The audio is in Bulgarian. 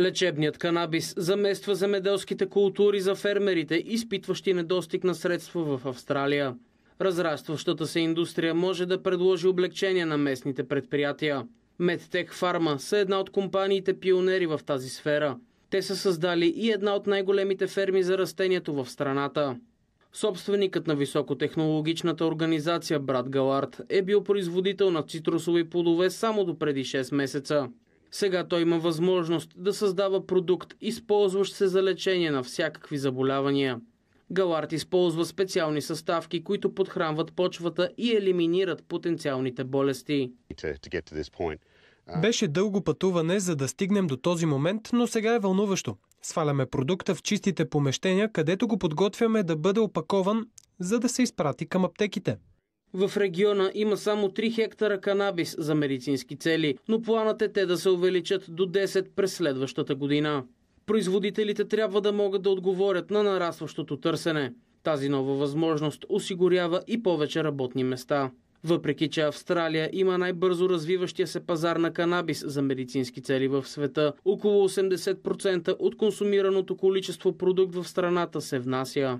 Лечебният канабис замества земеделските култури за фермерите, изпитващи недостиг на средства в Австралия. Разрастващата се индустрия може да предложи облегчение на местните предприятия. MedTech Pharma са една от компаниите пионери в тази сфера. Те са създали и една от най-големите ферми за растението в страната. Собственикът на високотехнологичната организация Брат Галард е бил производител на цитрусови плодове само до преди 6 месеца. Сега той има възможност да създава продукт, използващ се за лечение на всякакви заболявания. Галард използва специални съставки, които подхранват почвата и елиминират потенциалните болести. Беше дълго пътуване, за да стигнем до този момент, но сега е вълнуващо. Сваляме продукта в чистите помещения, където го подготвяме да бъде опакован, за да се изпрати към аптеките. В региона има само 3 хектара канабис за медицински цели, но планът е те да се увеличат до 10 през следващата година. Производителите трябва да могат да отговорят на нарастващото търсене. Тази нова възможност осигурява и повече работни места. Въпреки, че Австралия има най-бързо развиващия се пазар на канабис за медицински цели в света, около 80% от консумираното количество продукт в страната се внася.